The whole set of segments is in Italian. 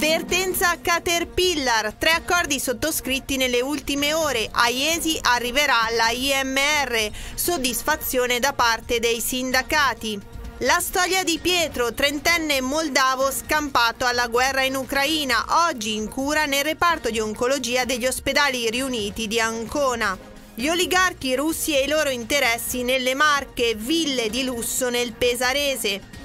Avvertenza Caterpillar, tre accordi sottoscritti nelle ultime ore. A Iesi arriverà la IMR, soddisfazione da parte dei sindacati. La storia di Pietro, trentenne moldavo scampato alla guerra in Ucraina, oggi in cura nel reparto di oncologia degli ospedali riuniti di Ancona. Gli oligarchi russi e i loro interessi nelle Marche, ville di lusso nel Pesarese.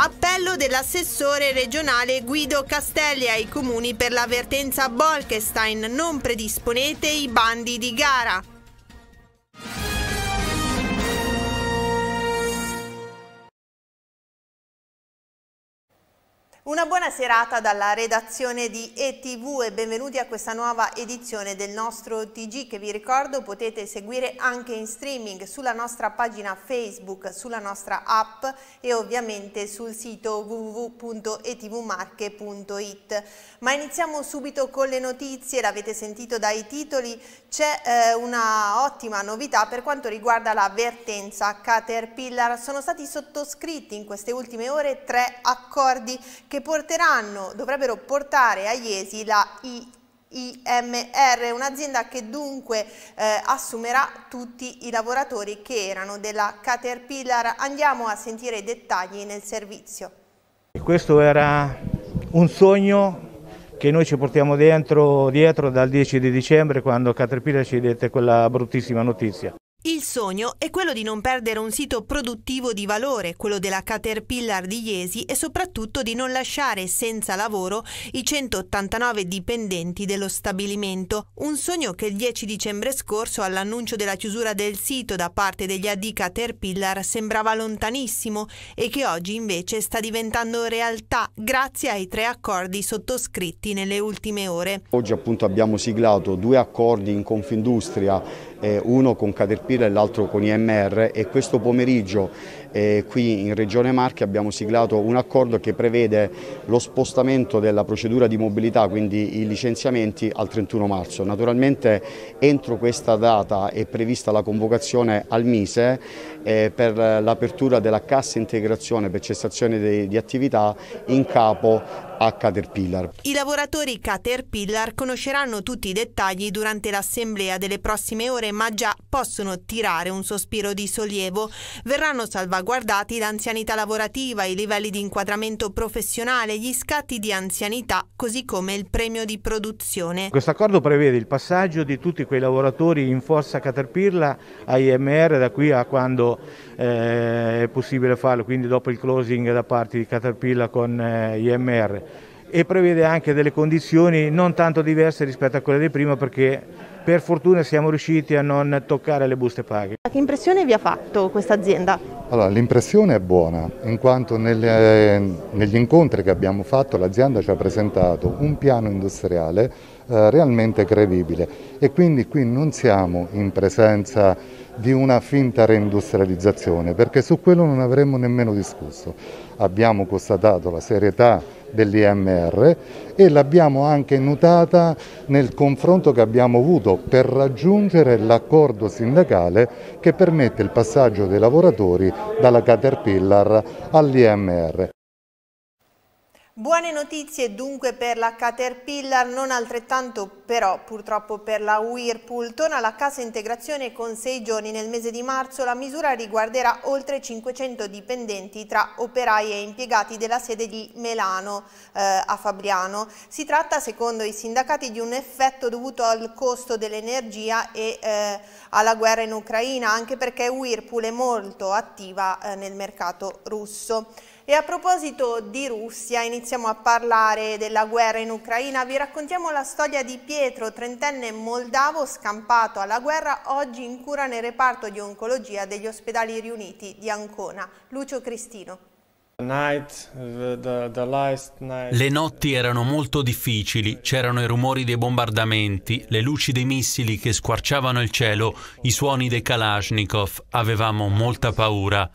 Appello dell'assessore regionale Guido Castelli ai comuni per l'avvertenza Bolkestein non predisponete i bandi di gara. Una buona serata dalla redazione di ETV e benvenuti a questa nuova edizione del nostro TG che vi ricordo potete seguire anche in streaming sulla nostra pagina Facebook, sulla nostra app e ovviamente sul sito www.etvmarche.it. Ma iniziamo subito con le notizie, l'avete sentito dai titoli, c'è eh, una ottima novità per quanto riguarda l'avvertenza Caterpillar. Sono stati sottoscritti in queste ultime ore tre accordi che che porteranno, dovrebbero portare a Iesi la I IMR, un'azienda che dunque eh, assumerà tutti i lavoratori che erano della Caterpillar. Andiamo a sentire i dettagli nel servizio. Questo era un sogno che noi ci portiamo dentro, dietro dal 10 di dicembre quando Caterpillar ci dette quella bruttissima notizia. Il sogno è quello di non perdere un sito produttivo di valore, quello della Caterpillar di Iesi e soprattutto di non lasciare senza lavoro i 189 dipendenti dello stabilimento. Un sogno che il 10 dicembre scorso all'annuncio della chiusura del sito da parte degli AD Caterpillar sembrava lontanissimo e che oggi invece sta diventando realtà grazie ai tre accordi sottoscritti nelle ultime ore. Oggi appunto abbiamo siglato due accordi in Confindustria eh, uno con Caterpillar e l'altro con IMR e questo pomeriggio eh, qui in Regione Marche abbiamo siglato un accordo che prevede lo spostamento della procedura di mobilità, quindi i licenziamenti al 31 marzo. Naturalmente entro questa data è prevista la convocazione al Mise eh, per l'apertura della cassa integrazione per cessazione di, di attività in capo a Caterpillar. I lavoratori Caterpillar conosceranno tutti i dettagli durante l'assemblea delle prossime ore, ma già possono tirare un sospiro di sollievo. Verranno salvaguardati l'anzianità lavorativa, i livelli di inquadramento professionale, gli scatti di anzianità, così come il premio di produzione. Questo accordo prevede il passaggio di tutti quei lavoratori in forza Caterpillar a IMR da qui a quando eh, è possibile farlo, quindi dopo il closing da parte di Caterpillar con eh, IMR e prevede anche delle condizioni non tanto diverse rispetto a quelle di prima perché per fortuna siamo riusciti a non toccare le buste paghe. Che impressione vi ha fatto questa azienda? Allora, l'impressione è buona, in quanto nelle, eh, negli incontri che abbiamo fatto l'azienda ci ha presentato un piano industriale eh, realmente credibile e quindi qui non siamo in presenza di una finta reindustrializzazione perché su quello non avremmo nemmeno discusso. Abbiamo constatato la serietà dell'IMR e l'abbiamo anche nutata nel confronto che abbiamo avuto per raggiungere l'accordo sindacale che permette il passaggio dei lavoratori dalla Caterpillar all'IMR. Buone notizie dunque per la Caterpillar, non altrettanto però purtroppo per la Whirlpool. Torna la cassa integrazione con sei giorni nel mese di marzo. La misura riguarderà oltre 500 dipendenti tra operai e impiegati della sede di Melano eh, a Fabriano. Si tratta secondo i sindacati di un effetto dovuto al costo dell'energia e eh, alla guerra in Ucraina anche perché Whirlpool è molto attiva eh, nel mercato russo. E a proposito di Russia, iniziamo a parlare della guerra in Ucraina. Vi raccontiamo la storia di Pietro, trentenne moldavo scampato alla guerra, oggi in cura nel reparto di oncologia degli ospedali riuniti di Ancona. Lucio Cristino. Le notti erano molto difficili, c'erano i rumori dei bombardamenti, le luci dei missili che squarciavano il cielo, i suoni dei Kalashnikov. Avevamo molta paura.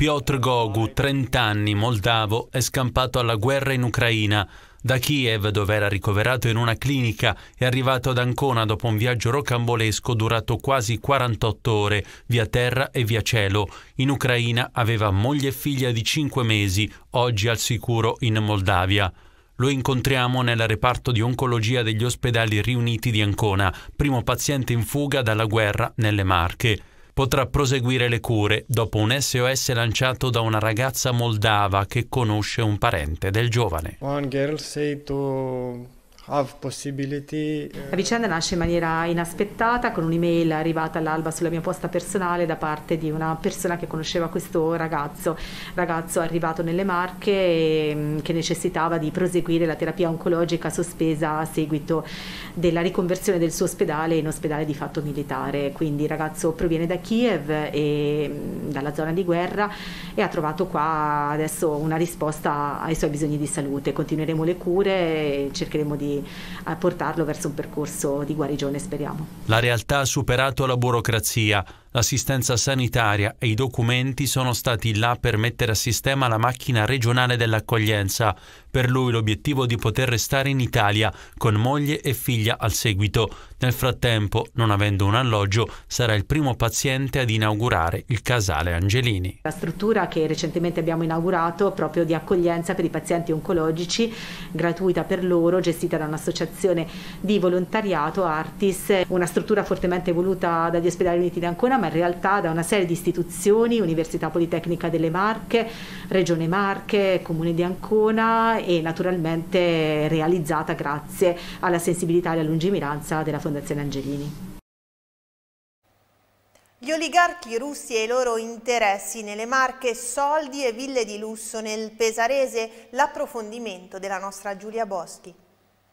Piotr Gogu, 30 anni, moldavo, è scampato alla guerra in Ucraina. Da Kiev, dove era ricoverato in una clinica, è arrivato ad Ancona dopo un viaggio rocambolesco durato quasi 48 ore, via terra e via cielo. In Ucraina aveva moglie e figlia di 5 mesi, oggi al sicuro in Moldavia. Lo incontriamo nel reparto di oncologia degli ospedali riuniti di Ancona, primo paziente in fuga dalla guerra nelle Marche potrà proseguire le cure dopo un SOS lanciato da una ragazza moldava che conosce un parente del giovane. One girl said to la vicenda nasce in maniera inaspettata con un'email arrivata all'alba sulla mia posta personale da parte di una persona che conosceva questo ragazzo, ragazzo arrivato nelle Marche e, ehm, che necessitava di proseguire la terapia oncologica sospesa a seguito della riconversione del suo ospedale in ospedale di fatto militare. Quindi il ragazzo proviene da Kiev e mm, dalla zona di guerra e ha trovato qua adesso una risposta ai suoi bisogni di salute. Continueremo le cure e cercheremo di a portarlo verso un percorso di guarigione, speriamo. La realtà ha superato la burocrazia, l'assistenza sanitaria e i documenti sono stati là per mettere a sistema la macchina regionale dell'accoglienza. Per lui l'obiettivo di poter restare in Italia con moglie e figlia al seguito. Nel frattempo, non avendo un alloggio, sarà il primo paziente ad inaugurare il casale Angelini. La struttura che recentemente abbiamo inaugurato proprio di accoglienza per i pazienti oncologici, gratuita per loro, gestita da un'associazione di volontariato Artis, una struttura fortemente voluta dagli ospedali uniti Ancona ma in realtà da una serie di istituzioni, Università Politecnica delle Marche, Regione Marche, Comune di Ancona e naturalmente realizzata grazie alla sensibilità e alla lungimiranza della Fondazione Angelini. Gli oligarchi russi e i loro interessi nelle marche, soldi e ville di lusso nel Pesarese, l'approfondimento della nostra Giulia Boschi.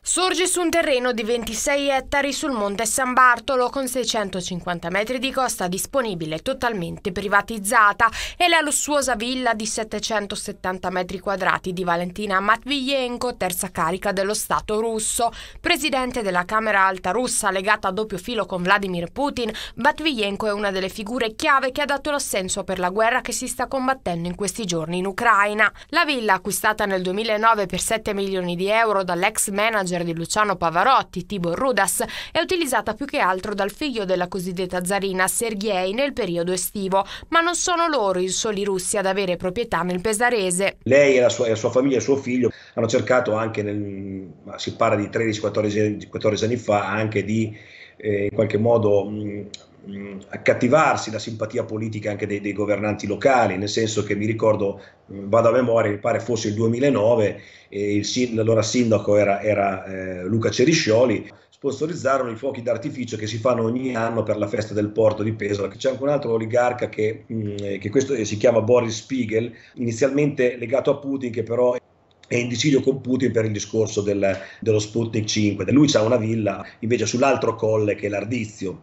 Sorge su un terreno di 26 ettari sul Monte San Bartolo con 650 metri di costa disponibile totalmente privatizzata e la lussuosa villa di 770 metri quadrati di Valentina Matvienko, terza carica dello Stato russo. Presidente della Camera Alta russa legata a doppio filo con Vladimir Putin, Matvienko è una delle figure chiave che ha dato l'assenso per la guerra che si sta combattendo in questi giorni in Ucraina. La villa, acquistata nel 2009 per 7 milioni di euro dall'ex manager manager di Luciano Pavarotti, Tibor Rudas, è utilizzata più che altro dal figlio della cosiddetta zarina Sergei nel periodo estivo, ma non sono loro i soli russi ad avere proprietà nel pesarese. Lei e la sua, e la sua famiglia e suo figlio hanno cercato anche, nel, si parla di 13-14 anni fa, anche di eh, in qualche modo mh, mh, accattivarsi la simpatia politica anche dei, dei, governanti locali, nel senso che mi ricordo, mh, vado a memoria, mi pare fosse il 2009, e il, l'allora sindaco era, era eh, Luca Ceriscioli, sponsorizzarono i fuochi d'artificio che si fanno ogni anno per la festa del porto di Pesaro. C'è anche un altro oligarca che, mh, che questo eh, si chiama Boris Spiegel, inizialmente legato a Putin, che però è in disidio con Putin per il discorso del, dello Sputnik 5. Lui ha una villa invece sull'altro colle che è l'Ardizio,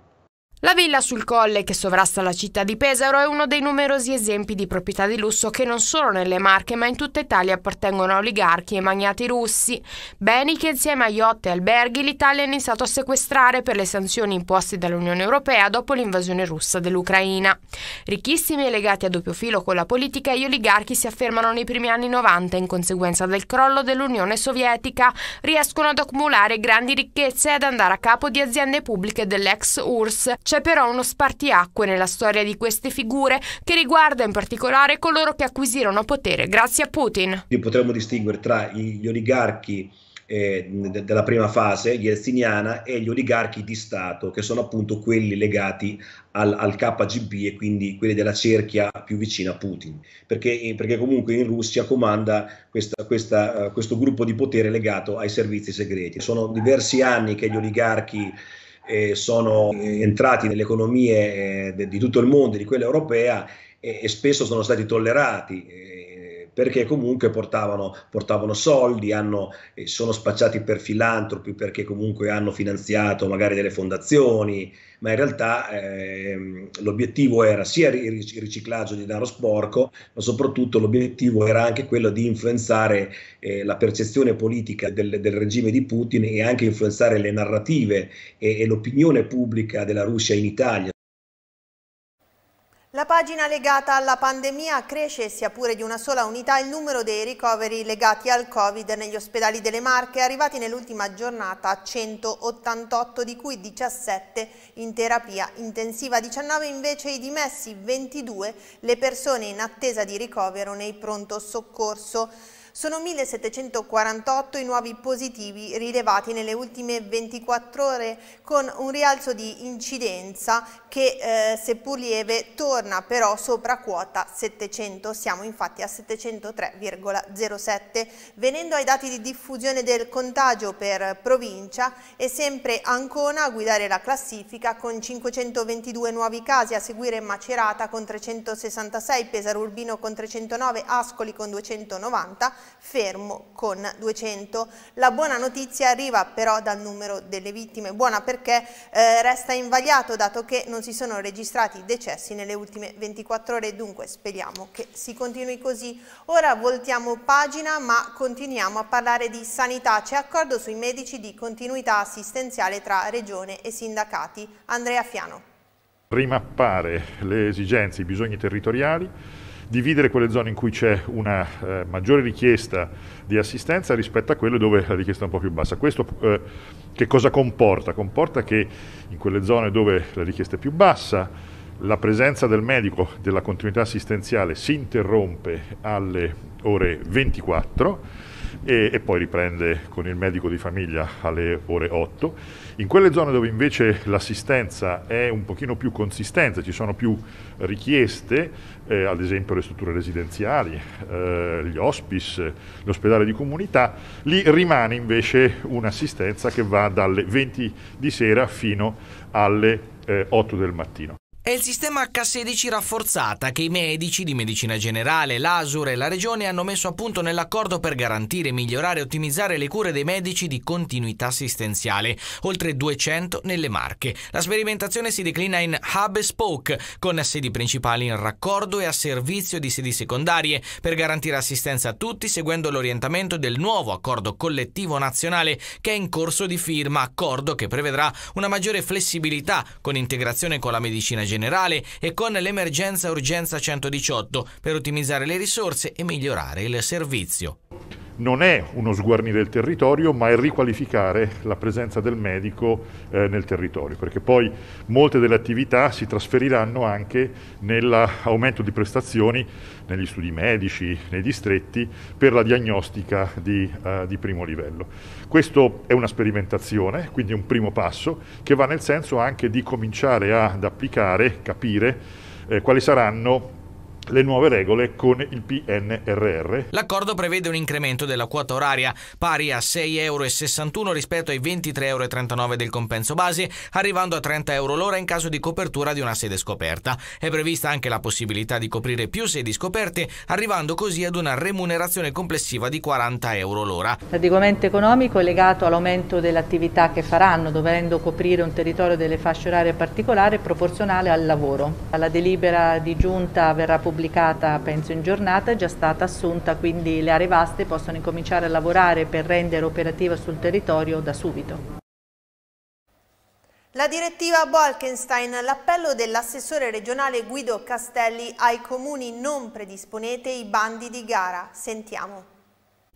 la villa sul colle che sovrasta la città di Pesaro è uno dei numerosi esempi di proprietà di lusso che non solo nelle Marche ma in tutta Italia appartengono a oligarchi e magnati russi, beni che insieme a yacht e alberghi l'Italia ha iniziato a sequestrare per le sanzioni imposte dall'Unione Europea dopo l'invasione russa dell'Ucraina. Ricchissimi e legati a doppio filo con la politica, gli oligarchi si affermano nei primi anni 90 in conseguenza del crollo dell'Unione Sovietica, riescono ad accumulare grandi ricchezze e ad andare a capo di aziende pubbliche dell'ex URSS c'è però uno spartiacque nella storia di queste figure che riguarda in particolare coloro che acquisirono potere grazie a Putin. Potremmo distinguere tra gli oligarchi eh, della prima fase yeltsiniana e gli oligarchi di Stato, che sono appunto quelli legati al, al KGB e quindi quelli della cerchia più vicina a Putin, perché, eh, perché comunque in Russia comanda questa, questa, uh, questo gruppo di potere legato ai servizi segreti. Sono diversi anni che gli oligarchi eh, sono entrati nelle economie eh, de, di tutto il mondo, di quella europea, e, e spesso sono stati tollerati eh, perché comunque portavano, portavano soldi, hanno, eh, sono spacciati per filantropi perché comunque hanno finanziato magari delle fondazioni, ma in realtà eh, l'obiettivo era sia il riciclaggio di denaro sporco, ma soprattutto l'obiettivo era anche quello di influenzare eh, la percezione politica del, del, regime di Putin e anche influenzare le narrative e, e l'opinione pubblica della Russia in Italia la pagina legata alla pandemia cresce, sia pure di una sola unità, il numero dei ricoveri legati al Covid negli ospedali delle Marche, arrivati nell'ultima giornata a 188, di cui 17 in terapia intensiva, 19 invece i dimessi, 22 le persone in attesa di ricovero nei pronto soccorso. Sono 1748 i nuovi positivi rilevati nelle ultime 24 ore con un rialzo di incidenza che eh, seppur lieve torna però sopra quota 700, siamo infatti a 703,07. Venendo ai dati di diffusione del contagio per provincia, è sempre Ancona a guidare la classifica con 522 nuovi casi, a seguire Macerata con 366, Pesaro Urbino con 309, Ascoli con 290, Fermo con 200. La buona notizia arriva però dal numero delle vittime, buona perché eh, resta invariato dato che non non si sono registrati decessi nelle ultime 24 ore, dunque speriamo che si continui così. Ora voltiamo pagina ma continuiamo a parlare di sanità. C'è accordo sui medici di continuità assistenziale tra regione e sindacati. Andrea Fiano. Rimappare le esigenze, i bisogni territoriali dividere quelle zone in cui c'è una eh, maggiore richiesta di assistenza rispetto a quelle dove la richiesta è un po' più bassa. Questo eh, che cosa comporta? Comporta che in quelle zone dove la richiesta è più bassa la presenza del medico della continuità assistenziale si interrompe alle ore 24 e, e poi riprende con il medico di famiglia alle ore 8 in quelle zone dove invece l'assistenza è un pochino più consistente, ci sono più richieste, eh, ad esempio le strutture residenziali, eh, gli hospice, l'ospedale di comunità, lì rimane invece un'assistenza che va dalle 20 di sera fino alle eh, 8 del mattino. È il sistema H16 rafforzata che i medici di medicina generale, l'ASUR e la Regione hanno messo a punto nell'accordo per garantire, migliorare e ottimizzare le cure dei medici di continuità assistenziale, oltre 200 nelle Marche. La sperimentazione si declina in hub e spoke, con sedi principali in raccordo e a servizio di sedi secondarie, per garantire assistenza a tutti seguendo l'orientamento del nuovo accordo collettivo nazionale che è in corso di firma, accordo che prevedrà una maggiore flessibilità con integrazione con la medicina generale generale e con l'emergenza urgenza 118 per ottimizzare le risorse e migliorare il servizio non è uno sguarnire il territorio, ma è riqualificare la presenza del medico eh, nel territorio, perché poi molte delle attività si trasferiranno anche nell'aumento di prestazioni negli studi medici, nei distretti, per la diagnostica di, eh, di primo livello. Questo è una sperimentazione, quindi un primo passo, che va nel senso anche di cominciare ad applicare, capire eh, quali saranno le nuove regole con il PNRR. L'accordo prevede un incremento della quota oraria pari a 6,61 euro rispetto ai 23,39 euro del compenso base, arrivando a 30 euro l'ora in caso di copertura di una sede scoperta. È prevista anche la possibilità di coprire più sedi scoperte, arrivando così ad una remunerazione complessiva di 40 euro l'ora. L'adeguamento economico è legato all'aumento dell'attività che faranno, dovendo coprire un territorio delle fasce orarie particolari proporzionale al lavoro. La delibera di giunta verrà pubblicata pubblicata penso in giornata è già stata assunta, quindi le aree vaste possono incominciare a lavorare per rendere operativa sul territorio da subito. La direttiva Bolkenstein, l'appello dell'assessore regionale Guido Castelli ai comuni non predisponete i bandi di gara. Sentiamo.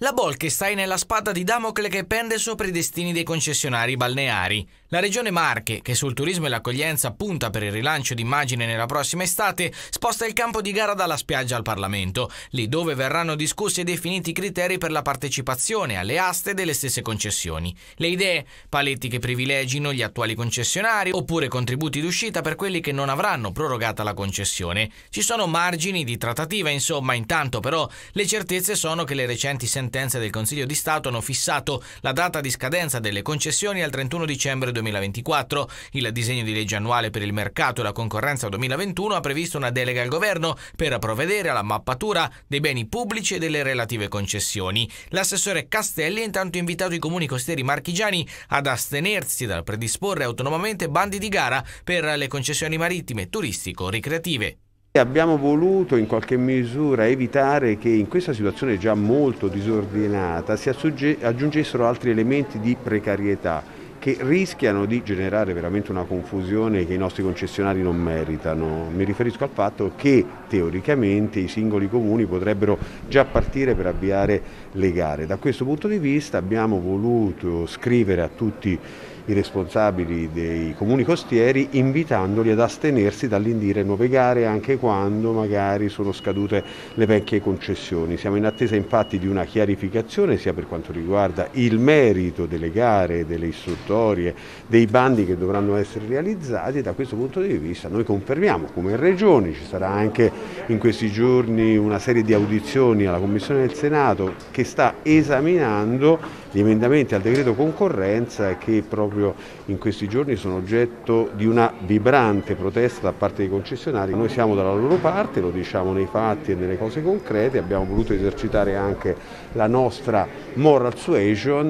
La Bolkestein è la spada di Damocle che pende sopra i destini dei concessionari balneari. La regione Marche, che sul turismo e l'accoglienza punta per il rilancio d'immagine nella prossima estate, sposta il campo di gara dalla spiaggia al Parlamento, lì dove verranno discussi e definiti i criteri per la partecipazione alle aste delle stesse concessioni. Le idee, paletti che privilegino gli attuali concessionari oppure contributi d'uscita per quelli che non avranno prorogata la concessione. Ci sono margini di trattativa, insomma, intanto però le certezze sono che le recenti sentenze del Consiglio di Stato hanno fissato la data di scadenza delle concessioni al 31 dicembre 2024. Il disegno di legge annuale per il mercato e la concorrenza 2021 ha previsto una delega al governo per provvedere alla mappatura dei beni pubblici e delle relative concessioni. L'assessore Castelli ha intanto invitato i comuni costieri marchigiani ad astenersi dal predisporre autonomamente bandi di gara per le concessioni marittime, turistico-ricreative. Abbiamo voluto in qualche misura evitare che in questa situazione già molto disordinata si aggiungessero altri elementi di precarietà che rischiano di generare veramente una confusione che i nostri concessionari non meritano. Mi riferisco al fatto che teoricamente i singoli comuni potrebbero già partire per avviare le gare. Da questo punto di vista abbiamo voluto scrivere a tutti i responsabili dei comuni costieri invitandoli ad astenersi dall'indire nuove gare anche quando magari sono scadute le vecchie concessioni. Siamo in attesa infatti di una chiarificazione sia per quanto riguarda il merito delle gare, delle istruttorie, dei bandi che dovranno essere realizzati e da questo punto di vista noi confermiamo come regioni, ci sarà anche in questi giorni una serie di audizioni alla Commissione del Senato che sta esaminando gli emendamenti al decreto concorrenza che proprio in questi giorni sono oggetto di una vibrante protesta da parte dei concessionari. Noi siamo dalla loro parte, lo diciamo nei fatti e nelle cose concrete, abbiamo voluto esercitare anche la nostra moral suasion.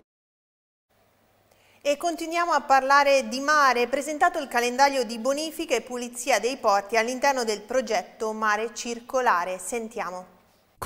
E continuiamo a parlare di mare. presentato il calendario di bonifica e pulizia dei porti all'interno del progetto Mare Circolare. Sentiamo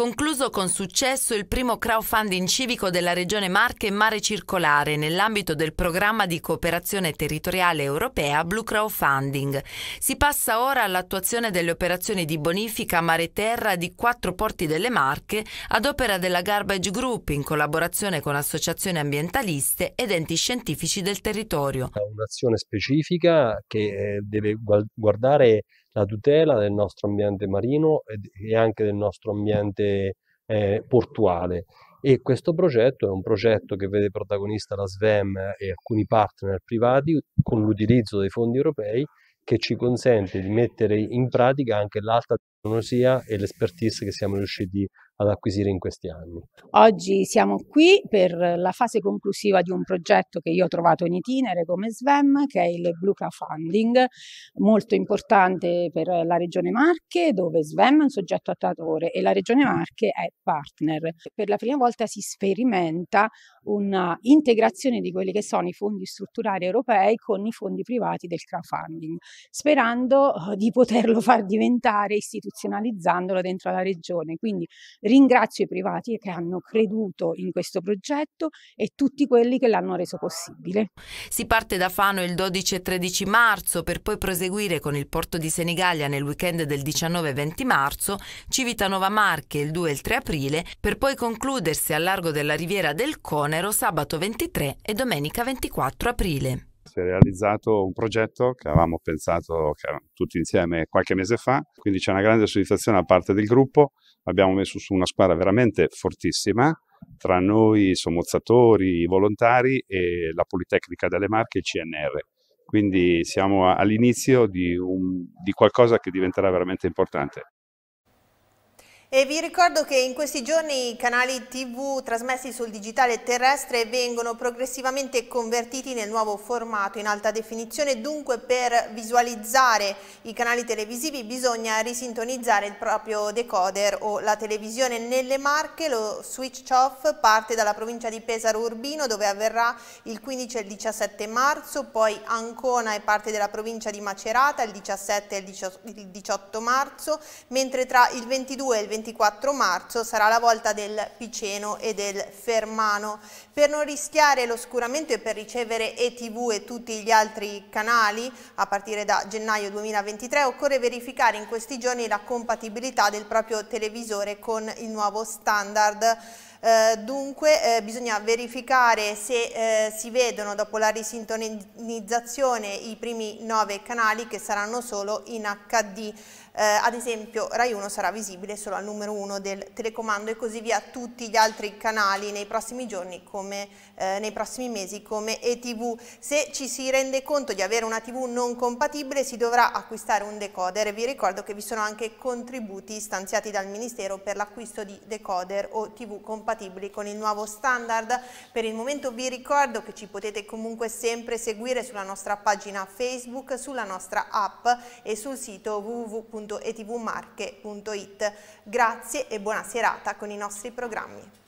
concluso con successo il primo crowdfunding civico della Regione Marche Mare Circolare nell'ambito del programma di cooperazione territoriale europea Blue Crowdfunding. Si passa ora all'attuazione delle operazioni di bonifica mare terra di quattro porti delle Marche ad opera della Garbage Group in collaborazione con associazioni ambientaliste ed enti scientifici del territorio. Un'azione specifica che eh, deve guardare la tutela del nostro ambiente marino e anche del nostro ambiente eh, portuale. E questo progetto è un progetto che vede protagonista la SVEM e alcuni partner privati con l'utilizzo dei fondi europei che ci consente di mettere in pratica anche l'alta tecnologia e l'expertise che siamo riusciti ad acquisire in questi anni. Oggi siamo qui per la fase conclusiva di un progetto che io ho trovato in itinere come SVEM, che è il Blue Crowdfunding, molto importante per la Regione Marche, dove SVEM è un soggetto attuatore e la Regione Marche è partner. Per la prima volta si sperimenta un'integrazione di quelli che sono i fondi strutturali europei con i fondi privati del crowdfunding, sperando eh, di poterlo far diventare istituzionalizzandolo dentro la Regione. Quindi Ringrazio i privati che hanno creduto in questo progetto e tutti quelli che l'hanno reso possibile. Si parte da Fano il 12 e 13 marzo per poi proseguire con il porto di Senigallia nel weekend del 19 e 20 marzo, Civitanova Marche il 2 e il 3 aprile per poi concludersi al largo della riviera del Conero sabato 23 e domenica 24 aprile si è realizzato un progetto che avevamo pensato tutti insieme qualche mese fa, quindi c'è una grande soddisfazione da parte del gruppo abbiamo messo su una squadra veramente fortissima tra noi, i sommozzatori, i volontari e la Politecnica delle Marche e il CNR. Quindi siamo all'inizio di, di qualcosa che diventerà veramente importante. E vi ricordo che in questi giorni i canali TV trasmessi sul digitale terrestre vengono progressivamente convertiti nel nuovo formato in alta definizione, dunque per visualizzare i canali televisivi bisogna risintonizzare il proprio decoder o la televisione. Nelle Marche lo switch off parte dalla provincia di Pesaro Urbino dove avverrà il 15 e il 17 marzo, poi Ancona e parte della provincia di Macerata il 17 e il 18 marzo, mentre tra il 22 e il 23 24 marzo sarà la volta del Piceno e del Fermano. Per non rischiare l'oscuramento e per ricevere ETV e tutti gli altri canali, a partire da gennaio 2023, occorre verificare in questi giorni la compatibilità del proprio televisore con il nuovo standard. Eh, dunque eh, bisogna verificare se eh, si vedono dopo la risintonizzazione i primi nove canali che saranno solo in HD eh, ad esempio Rai 1 sarà visibile solo al numero 1 del telecomando e così via tutti gli altri canali nei prossimi giorni come eh, nei prossimi mesi come ETV. Se ci si rende conto di avere una TV non compatibile si dovrà acquistare un decoder e vi ricordo che vi sono anche contributi stanziati dal Ministero per l'acquisto di decoder o TV compatibili con il nuovo standard. Per il momento vi ricordo che ci potete comunque sempre seguire sulla nostra pagina Facebook, sulla nostra app e sul sito www www.etvmarche.it. Grazie e buona serata con i nostri programmi.